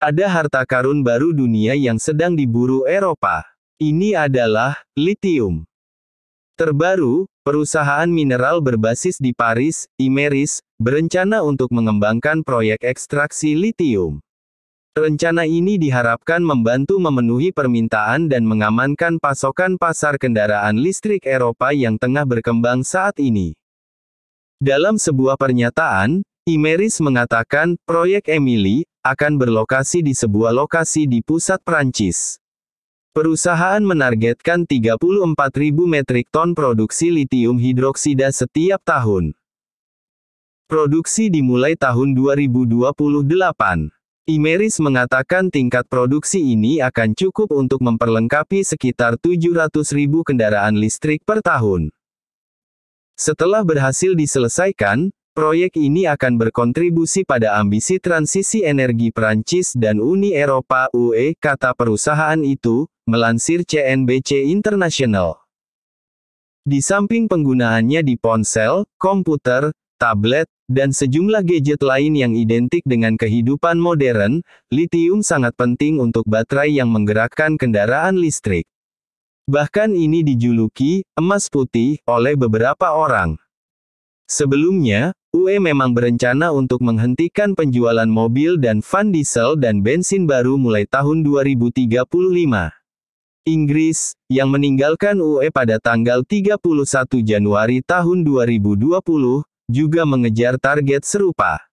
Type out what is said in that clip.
Ada harta karun baru dunia yang sedang diburu Eropa. Ini adalah litium. Terbaru, perusahaan mineral berbasis di Paris, Imeris, berencana untuk mengembangkan proyek ekstraksi litium. Rencana ini diharapkan membantu memenuhi permintaan dan mengamankan pasokan pasar kendaraan listrik Eropa yang tengah berkembang saat ini. Dalam sebuah pernyataan, Imerys e. mengatakan, proyek Emily akan berlokasi di sebuah lokasi di pusat Perancis. Perusahaan menargetkan 34.000 metrik ton produksi litium hidroksida setiap tahun. Produksi dimulai tahun 2028. Imeris e. mengatakan tingkat produksi ini akan cukup untuk memperlengkapi sekitar 700.000 kendaraan listrik per tahun. Setelah berhasil diselesaikan, Proyek ini akan berkontribusi pada ambisi transisi energi Prancis dan Uni Eropa UE, kata perusahaan itu, melansir CNBC International. Di samping penggunaannya di ponsel, komputer, tablet, dan sejumlah gadget lain yang identik dengan kehidupan modern, litium sangat penting untuk baterai yang menggerakkan kendaraan listrik. Bahkan ini dijuluki emas putih oleh beberapa orang. Sebelumnya, UE memang berencana untuk menghentikan penjualan mobil dan van diesel dan bensin baru mulai tahun 2035. Inggris, yang meninggalkan UE pada tanggal 31 Januari tahun 2020, juga mengejar target serupa.